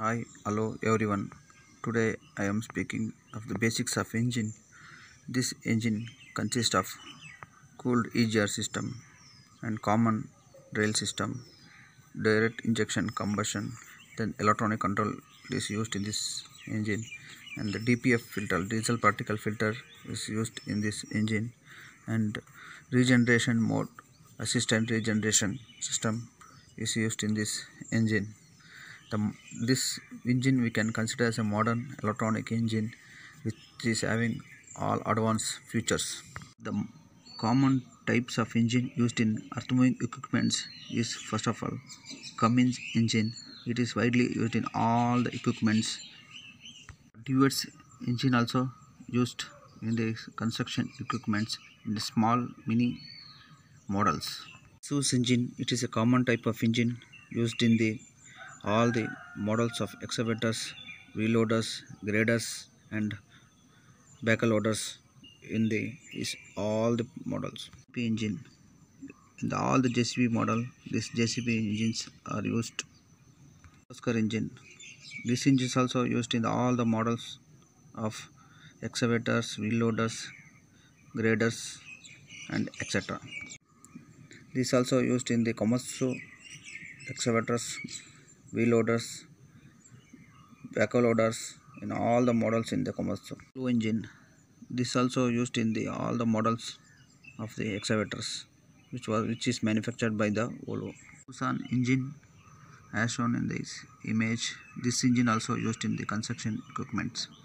hi hello everyone today i am speaking of the basics of engine this engine consists of cooled EGR system and common rail system direct injection combustion then electronic control is used in this engine and the DPF filter diesel particle filter is used in this engine and regeneration mode assistant regeneration system is used in this engine the this engine we can consider as a modern electronic engine which is having all advanced features the common types of engine used in earthmoving equipments is first of all Cummins engine it is widely used in all the equipments Dewar's engine also used in the construction equipments in the small mini models Seuss engine it is a common type of engine used in the all the models of excavators, wheel loaders, graders and backhoe loaders in the is all the models. P engine in the, all the JCB model this JCB engines are used. Oscar engine this engine is also used in the, all the models of excavators, wheel loaders, graders and etc. This also used in the Komatsu excavators wheel loaders backhoe loaders in all the models in the commercial blue engine this also used in the all the models of the excavators which was which is manufactured by the Volvo Busan engine as shown in this image this engine also used in the construction equipments